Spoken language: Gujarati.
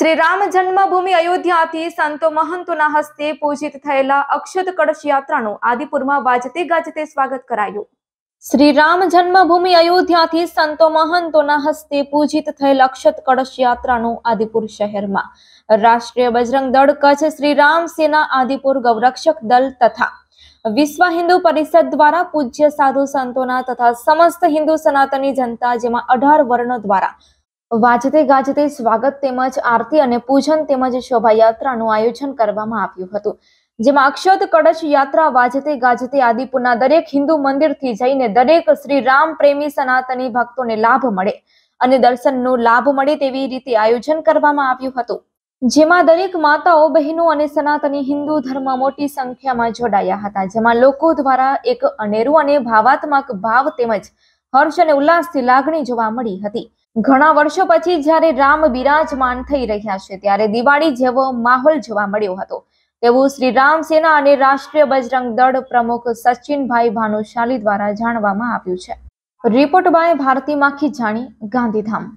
શ્રી રામ જન્મભૂમિ અયોધ્યાથી સંતો મહંતોના હસ્તે પૂજિત થયેલા અક્ષત કળશ યાત્રાનું આદિપુરમાં વાજતે ગાજતે સ્વાગત કરાયું શ્રી રામ જન્મભૂમિ અયોધ્યાથી સંતો મહંતોના હસ્તે પૂજિત થયેલ અક્ષત કળશ યાત્રાનું આદિપુર શહેરમાં રાષ્ટ્રીય બજરંગ દળ કચ્છ શ્રી રામ સેના આદિપુર ગૌરક્ષક દળ તથા વિશ્વ હિન્દુ પરિષદ દ્વારા પૂજ્ય સાધુ સંતોના તથા સમસ્ત હિન્દુ સનાતની જનતા જેમાં અઢાર વર્ણો દ્વારા વાજતે ગાજતે સ્વાગત તેમજ આરતી અને પૂજન તેમજ શોભાયાત્રાનું આયોજન કરવામાં આવ્યું હતું જેમાં અક્ષત કળશ યાત્રા વાજતે ગાજતે આદિપુરના દરેક હિન્દુ મંદિરથી જઈને દરેક શ્રી રામ પ્રેમી સનાતની ભક્તોને લાભ મળે અને દર્શનનો લાભ મળે તેવી રીતે આયોજન કરવામાં આવ્યું હતું જેમાં દરેક માતાઓ બહેનો અને સનાતની હિન્દુ ધર્મ મોટી સંખ્યામાં જોડાયા હતા જેમાં લોકો દ્વારા એક અનેરું અને ભાવાત્મક ભાવ તેમજ હર્ષ અને ઉલ્લાસથી લાગણી જોવા મળી હતી ઘણા વર્ષો પછી જ્યારે રામ બિરાજમાન થઈ રહ્યા છે ત્યારે દિવાળી જેવો માહોલ જોવા મળ્યો હતો તેવું શ્રી રામ સેના અને રાષ્ટ્રીય બજરંગ દળ પ્રમુખ સચિનભાઈ ભાનુશાલી દ્વારા જાણવામાં આવ્યું છે રિપોર્ટ બાય ભારતી માખી જાણી ગાંધીધામ